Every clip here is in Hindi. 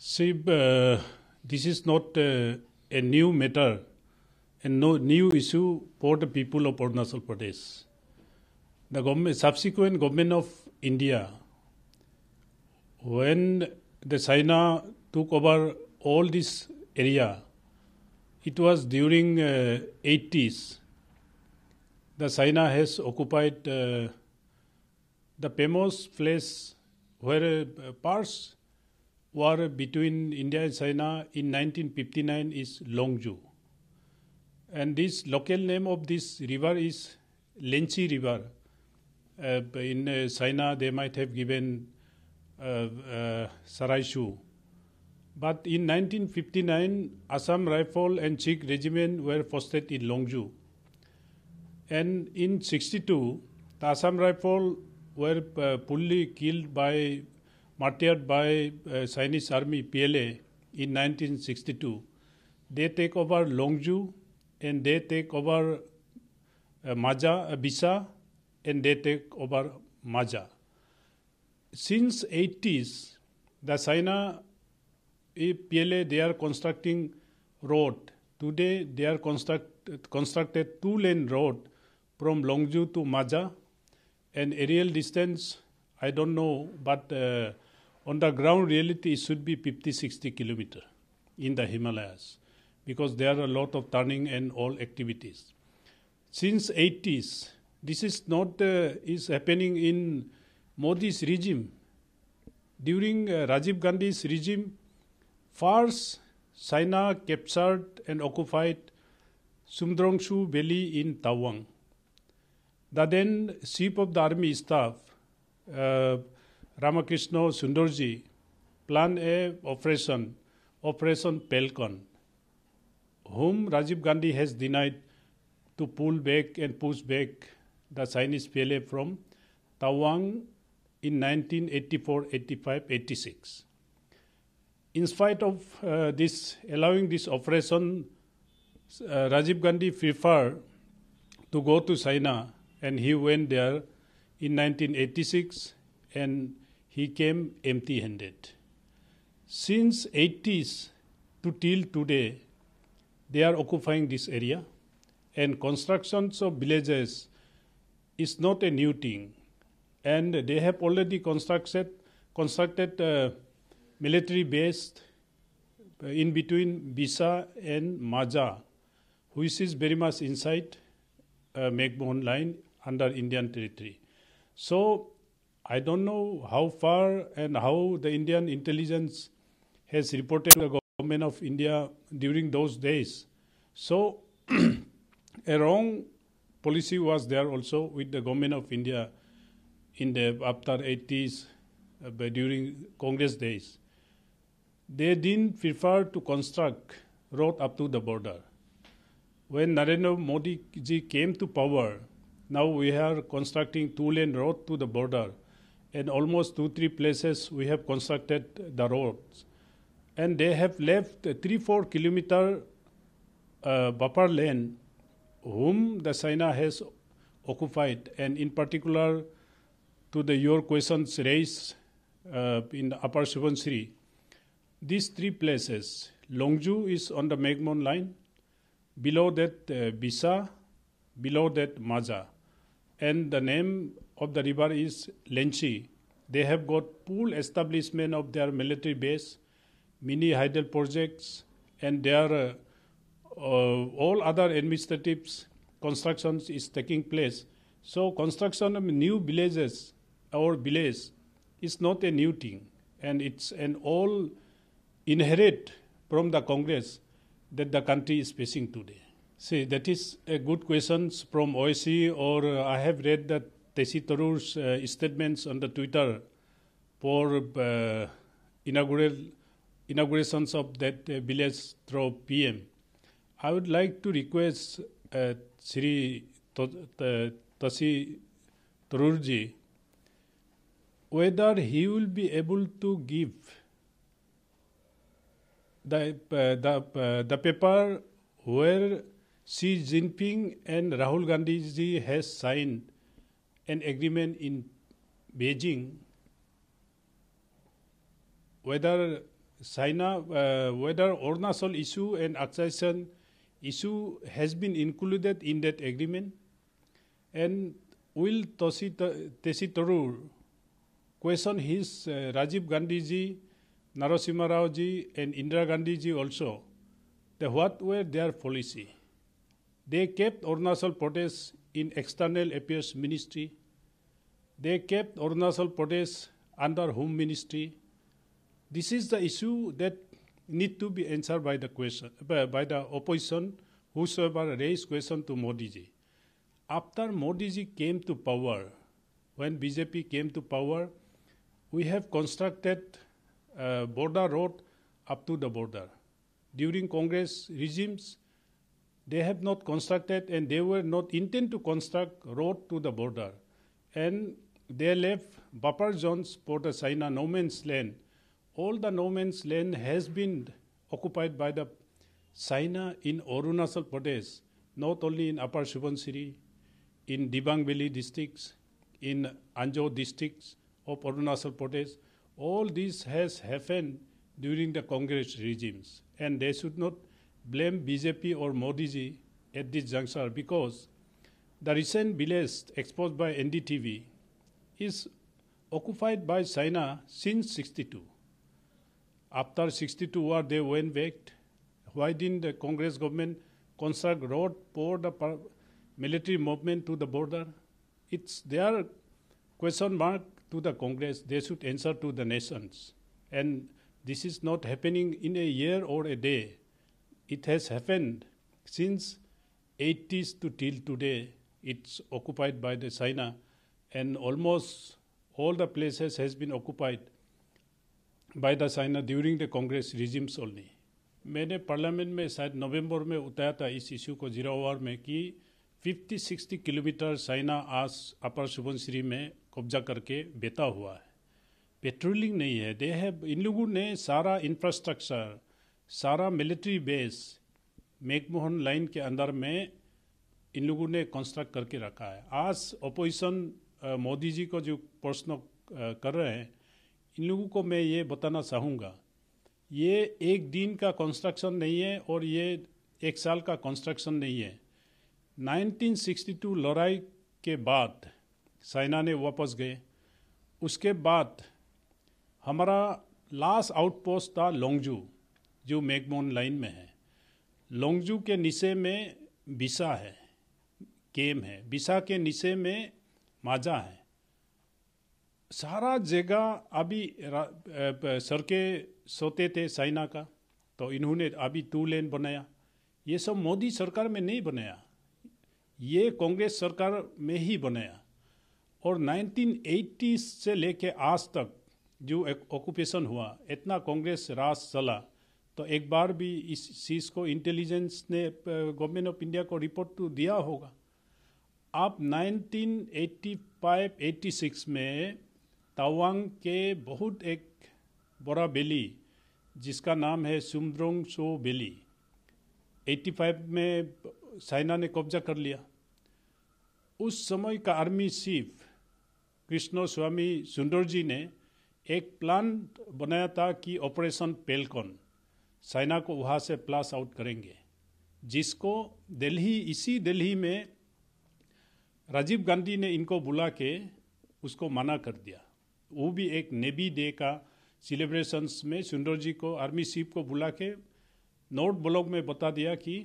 See, uh, this is not uh, a new matter and no new issue for the people of Arunachal Pradesh. The government, subsequent government of India, when the China took over all this area, it was during uh, 80s. The China has occupied uh, the famous place where uh, parts war between India and China in 1959 is Longju. And this local name of this river is Lenchi River. Uh, in uh, China, they might have given uh, uh Saraishu. But in 1959, Assam Rifle and Sikh Regiment were posted in Longju. And in 62, the Assam Rifle were uh, fully killed by martyred by uh, Chinese army PLA in 1962. They take over Longju and they take over uh, Maja, uh, Bisa, and they take over Maja. Since 80s, the China uh, PLA, they are constructing road. Today, they are construct, constructed two-lane road from Longju to Maja, and aerial distance, I don't know, but uh, on the ground reality, it should be 50, 60 kilometer in the Himalayas because there are a lot of turning and all activities. Since 80s, this is not uh, is happening in Modi's regime. During uh, Rajiv Gandhi's regime, first China captured and occupied Sumdrongshu Valley in Tawang. The then chief of the army staff, uh, Ramakrishna Sundarji planned a operation, Operation Falcon, whom Rajiv Gandhi has denied to pull back and push back the Chinese PLA from Tawang in 1984, 85, 86. In spite of uh, this, allowing this operation, uh, Rajiv Gandhi preferred to go to China and he went there in 1986 and he came empty handed. Since 80s to till today, they are occupying this area and constructions of villages is not a new thing and they have already constructed constructed uh, military base uh, in between Bisa and Maja, which is very much inside uh, line under Indian territory. So I don't know how far and how the Indian intelligence has reported to the government of India during those days. So a wrong policy was there also with the government of India in the after 80s uh, during Congress days. They didn't prefer to construct road up to the border. When Narendra Modi ji came to power, now we are constructing two-lane road to the border and almost two, three places we have constructed the roads. And they have left three, four kilometer uh, buffer lane whom the China has occupied. And in particular, to the your questions raised uh, in the Upper Subansiri, these three places, Longju is on the Megmon line, below that uh, Bisa, below that Maja. And the name of the river is Lenchi. They have got full establishment of their military base, mini hydel projects, and their uh, uh, all other administrative constructions is taking place. So construction of new villages or villages is not a new thing, and it's an all inherit from the Congress that the country is facing today. See, that is a good question from OSCE, or uh, I have read that Tesi Tarur's uh, statements on the Twitter for uh, inaugural inaugurations of that uh, village through PM. I would like to request uh, Sri Tasi Tarurji whether he will be able to give the, uh, the, uh, the paper where Xi Jinping and Rahul Gandhi ji has signed an agreement in Beijing whether China, uh, whether Ornasol issue and accession issue has been included in that agreement, and will Toru question his uh, Rajiv Gandhiji, Narasimha Raoji, and Indira Gandhiji also, the what were their policy? They kept Ornasol protest in External Affairs Ministry. They kept Arunachal Pradesh under Home Ministry. This is the issue that need to be answered by the question by the opposition, whosoever raised question to Modi ji. After Modi ji came to power, when BJP came to power, we have constructed uh, border road up to the border. During Congress regimes, they have not constructed and they were not intent to construct road to the border. And they left buffer zones, border China, no man's land. All the no man's land has been occupied by the China in Arunachal Pradesh, not only in Upper Subansiri, in Dibang Valley districts, in Anjou districts of Arunachal Pradesh. All this has happened during the Congress regimes, and they should not blame BJP or Modiji at this juncture because the recent blast exposed by NDTV is occupied by China since 62. After 62 war, they went back. Why didn't the Congress government construct road for the military movement to the border? It's their question mark to the Congress. They should answer to the nations. And this is not happening in a year or a day. It has happened since 80s to till today. It's occupied by the China, and almost all the places has been occupied by the China during the Congress regimes only. मैंने पार्लियामेंट में शायद नवंबर में उठाया था इस इशू को जीरो ओवर में कि 50-60 किलोमीटर चाइना आज अपर सुबनश्री में कब्जा करके बेता हुआ है पेट्रोलिंग नहीं है दे हैव इन लोगों ने सारा इंफ्रास्ट्रक्चर सारा मिलिट्री बेस मेकमोहन लाइन के अंदर में इन लोगों ने कंस्ट्रक्ट करके रखा है आज ओपोजिशन मोदी जी को जो प्रश्न कर रहे हैं इन लोगों को मैं ये बताना चाहूँगा ये एक दिन का कंस्ट्रक्शन नहीं है और ये एक साल का कंस्ट्रक्शन नहीं है 1962 लड़ाई के बाद साइना ने वापस गए उसके बाद हमारा लास्ट आउटपोस्ट था लोंगजू जो मैगमोन लाइन में है लोंगजू के नीचे में बिसा है केम है बिसा के नीचे में माजा है सारा जगह अभी सड़के सोते थे साइना का तो इन्होंने अभी टू लेन बनाया ये सब मोदी सरकार में नहीं बनाया ये कांग्रेस सरकार में ही बनाया और 1980 से लेके आज तक जो एक ऑक्यूपेशन हुआ इतना कांग्रेस राज चला तो एक बार भी इस चीज़ को इंटेलिजेंस ने गवर्नमेंट ऑफ इंडिया को रिपोर्ट तो दिया होगा आप 1985-86 में तावांग के बहुत एक बड़ा बेली जिसका नाम है सुमद्रोंग सो बेली 85 में साइना ने कब्जा कर लिया उस समय का आर्मी चीफ कृष्ण स्वामी सुंदर जी ने एक प्लान बनाया था कि ऑपरेशन पेलकॉन सेना को वहाँ से प्लास आउट करेंगे जिसको दिल्ली इसी दिल्ली में राजीव गांधी ने इनको बुला के उसको मना कर दिया वो भी एक नेबी डे का सेलिब्रेशंस में सुंदर जी को आर्मी चीफ को बुला के नॉर्थ ब्लॉक में बता दिया कि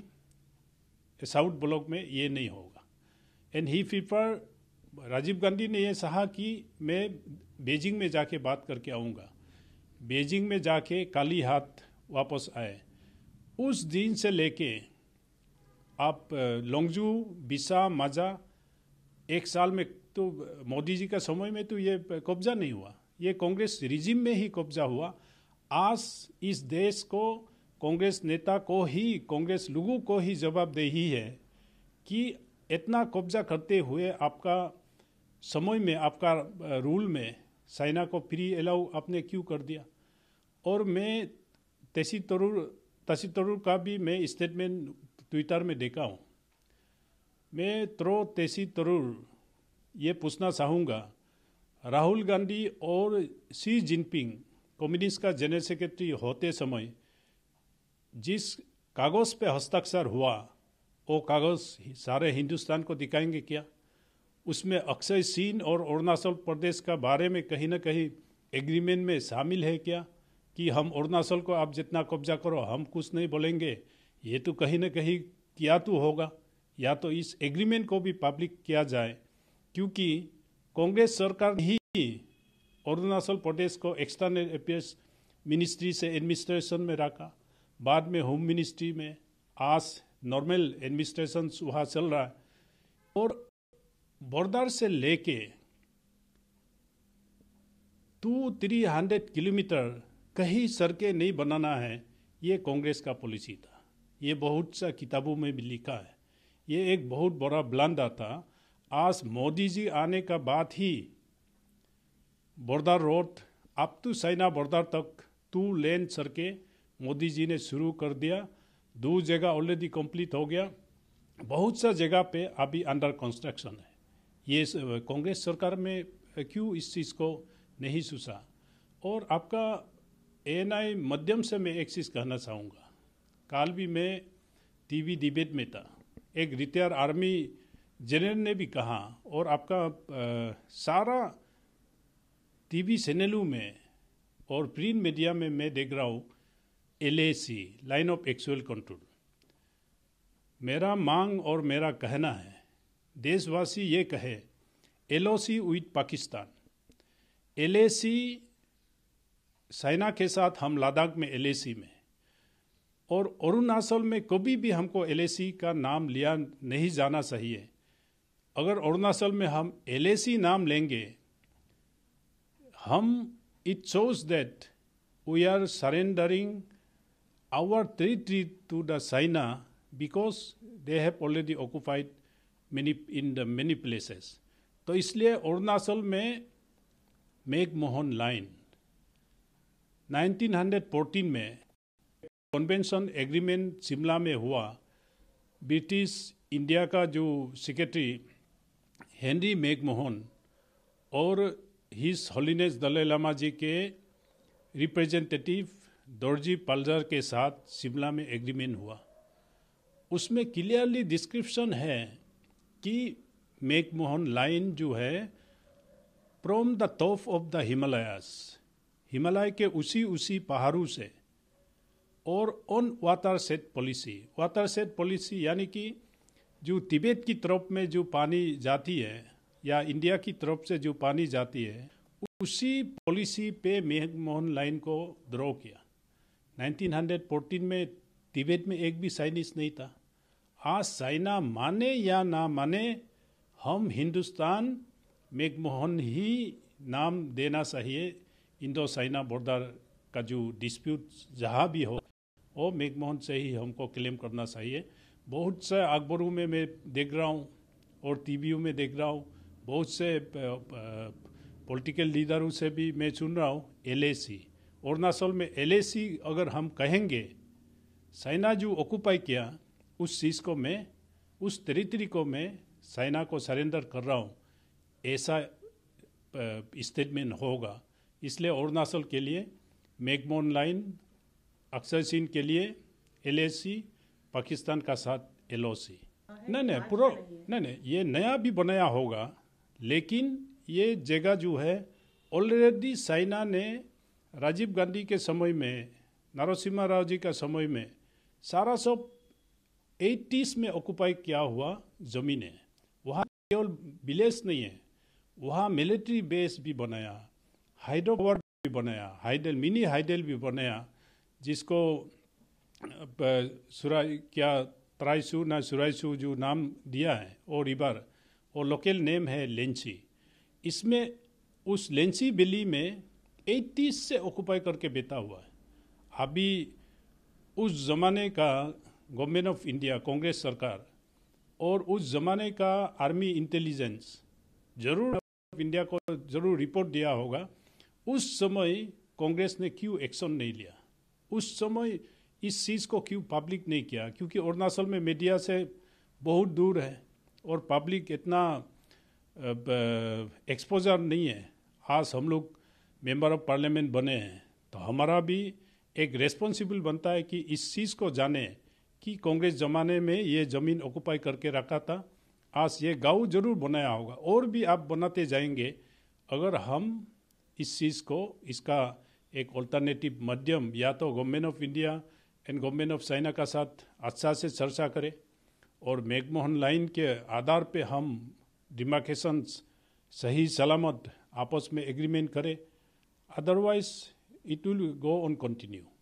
साउथ ब्लॉक में ये नहीं होगा एंड ही फीफर राजीव गांधी ने यह सहा कि मैं बेजिंग में जाके बात करके आऊँगा बेजिंग में जाके काली हाथ वापस आए उस दिन से लेके आप लोंगजू बिसा माजा एक साल में तो मोदी जी का समय में तो ये कब्जा नहीं हुआ ये कांग्रेस रिजिम में ही कब्जा हुआ आज इस देश को कांग्रेस नेता को ही कांग्रेस लोगों को ही जवाबदेही है कि इतना कब्जा करते हुए आपका समय में आपका रूल में साइना को फ्री अलाउ आपने क्यों कर दिया और मैं तेसी तरूर तसी तरूर का भी मैं स्टेटमेंट ट्विटर में देखा हूँ मैं त्रो तेसी तरूर ये पूछना चाहूँगा राहुल गांधी और सी जिनपिंग कम्युनिस्ट का जनरल सेक्रेटरी होते समय जिस कागज़ पे हस्ताक्षर हुआ वो कागज़ सारे हिंदुस्तान को दिखाएंगे क्या उसमें अक्षय सीन और अरुणाचल प्रदेश का बारे में कहीं ना कहीं एग्रीमेंट में शामिल है क्या कि हम अरुणाचल को आप जितना कब्जा करो हम कुछ नहीं बोलेंगे ये तो कहीं ना कहीं किया तो होगा या तो इस एग्रीमेंट को भी पब्लिक किया जाए क्योंकि कांग्रेस सरकार ही अरुणाचल प्रदेश को एक्सटर्नल अफेयर्स मिनिस्ट्री से एडमिनिस्ट्रेशन में रखा बाद में होम मिनिस्ट्री में आज नॉर्मल एडमिनिस्ट्रेशन वहाँ चल रहा है और बॉर्डर से लेके टू थ्री हंड्रेड किलोमीटर कहीं सड़कें नहीं बनाना है ये कांग्रेस का पॉलिसी था ये बहुत सा किताबों में भी लिखा है ये एक बहुत बड़ा ब्लंडर था आज मोदी जी आने का बाद ही बोर्डर रोड अप टू तो साइना बोर्डर तक टू लेन सड़कें मोदी जी ने शुरू कर दिया दो जगह ऑलरेडी कंप्लीट हो गया बहुत सा जगह पे अभी अंडर कंस्ट्रक्शन है ये कांग्रेस सरकार में क्यों इस चीज़ को नहीं सूचा और आपका एन आई मध्यम से मैं एक चीज़ कहना चाहूँगा काल भी मैं टीवी डिबेट में था एक रिटायर आर्मी जनरल ने भी कहा और आपका आ, सारा टीवी चैनलों में और प्रिंट मीडिया में मैं देख रहा हूँ L line of actual control मेरा मांग और मेरा कहना है देशवासी ये कहे L O C with Pakistan L सेना के साथ हम लद्दाख में एल में और अरुणाचल में कभी भी हमको एल का नाम लिया नहीं जाना चाहिए अगर अरुणाचल में हम एल नाम लेंगे हम it shows that we are surrendering our tree to the China because they have already occupied many in the many places तो इसलिए अरुणाचल में मेक मोहन लाइन 1914 में कन्वेंशन एग्रीमेंट शिमला में हुआ ब्रिटिश इंडिया का जो सेक्रेटरी हेनरी मैकमोहन और हिस हॉलीनेस दलाई लामा जी के रिप्रेजेंटेटिव दर्जी पालजर के साथ शिमला में एग्रीमेंट हुआ उसमें क्लियरली डिस्क्रिप्शन है कि मैकमोहन लाइन जो है from the top of the Himalayas Himalaya के उसी उसी पहाड़ों से और on watershed policy watershed policy यानी कि जो तिब्बत की तरफ में जो पानी जाती है या इंडिया की तरफ से जो पानी जाती है उसी पॉलिसी पे मेघमोहन लाइन को ड्रॉ किया 1914 में तिब्बत में एक भी साइनिस नहीं था आज साइना माने या ना माने हम हिंदुस्तान मेघमोहन ही नाम देना चाहिए इंडो चाइना बॉर्डर का जो डिस्प्यूट जहाँ भी हो वो मेघमोहन से ही हमको क्लेम करना चाहिए बहुत से अखबारों में मैं देख रहा हूँ और टी में देख रहा हूँ बहुत से पॉलिटिकल लीडरों से भी मैं सुन रहा हूँ सी अरुणाचल में एल अगर हम कहेंगे साइना जो ऑक्यूपाई किया उस चीज़ को मैं उस टेरिटरी को मैं साइना को सरेंडर कर रहा हूँ ऐसा स्टेटमेंट होगा इसलिए अरुणाचल के लिए मेगमोन लाइन अक्षय सिंह के लिए एल पाकिस्तान का साथ एल नहीं नहीं पूरा नहीं नहीं ये नया भी बनाया होगा लेकिन ये जगह जो है ऑलरेडी साइना ने राजीव गांधी के समय में नरसिम्हा राव जी का समय में सारा सौ एटीस में ऑक्यूपाई किया हुआ ज़मीन है वहाँ केवल विलेज नहीं है वहाँ मिलिट्री बेस भी बनाया पावर भी बनाया हाइडल मिनी हाइडल भी बनाया जिसको सुराई क्या तराइसू ना सुराइसू जो नाम दिया है वो रिवर वो लोकल नेम है लेंसी इसमें उस लेंसी बिली में 80 से ऑक्यूपाई करके बेता हुआ है अभी उस ज़माने का गवर्नमेंट ऑफ इंडिया कांग्रेस सरकार और उस ज़माने का आर्मी इंटेलिजेंस ज़रूर इंडिया को ज़रूर रिपोर्ट दिया होगा उस समय कांग्रेस ने क्यों एक्शन नहीं लिया उस समय इस चीज़ को क्यों पब्लिक नहीं किया क्योंकि अरुणाचल में मीडिया से बहुत दूर है और पब्लिक इतना एक्सपोजर नहीं है आज हम लोग मेंबर ऑफ पार्लियामेंट बने हैं तो हमारा भी एक रेस्पॉन्सिबल बनता है कि इस चीज़ को जाने कि कांग्रेस जमाने में ये ज़मीन ऑक्यूपाई करके रखा था आज ये गांव जरूर बनाया होगा और भी आप बनाते जाएंगे अगर हम इस चीज़ को इसका एक ऑल्टरनेटिव माध्यम या तो government of India and government of China का साथ अच्छा से चर्चा करें और मैकमोहन लाइन के आधार पे हम डिमार्केशन सही सलामत आपस में एग्रीमेंट करें otherwise it will go on continue